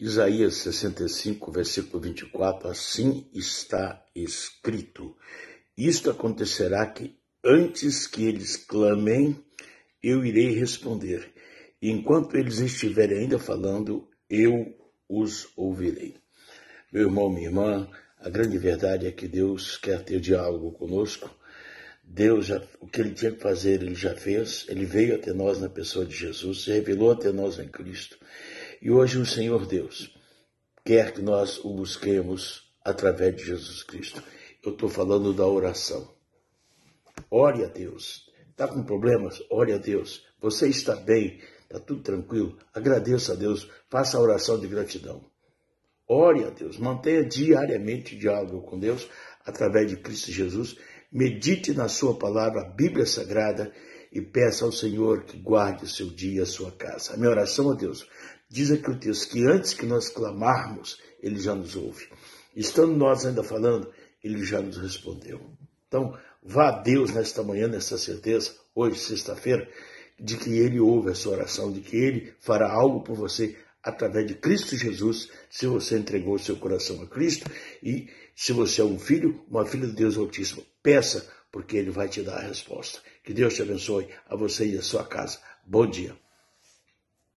Isaías 65, versículo 24, assim está escrito: Isto acontecerá que antes que eles clamem, eu irei responder. enquanto eles estiverem ainda falando, eu os ouvirei. Meu irmão, minha irmã, a grande verdade é que Deus quer ter diálogo conosco. Deus, já, o que ele tinha que fazer, ele já fez. Ele veio até nós na pessoa de Jesus, se revelou até nós em Cristo. E hoje o Senhor Deus quer que nós o busquemos através de Jesus Cristo. Eu estou falando da oração. Ore a Deus. Está com problemas? Ore a Deus. Você está bem? Está tudo tranquilo? Agradeça a Deus. Faça a oração de gratidão. Ore a Deus. Mantenha diariamente diálogo com Deus através de Cristo Jesus. Medite na sua palavra, a Bíblia Sagrada e peça ao Senhor que guarde o seu dia e a sua casa. A minha oração a Deus diz aqui o texto que antes que nós clamarmos, ele já nos ouve. Estando nós ainda falando, ele já nos respondeu. Então, vá a Deus nesta manhã, nesta certeza, hoje, sexta-feira, de que ele ouve a sua oração, de que ele fará algo por você através de Cristo Jesus, se você entregou seu coração a Cristo e se você é um filho, uma filha de Deus Altíssimo, peça, porque Ele vai te dar a resposta. Que Deus te abençoe a você e a sua casa. Bom dia.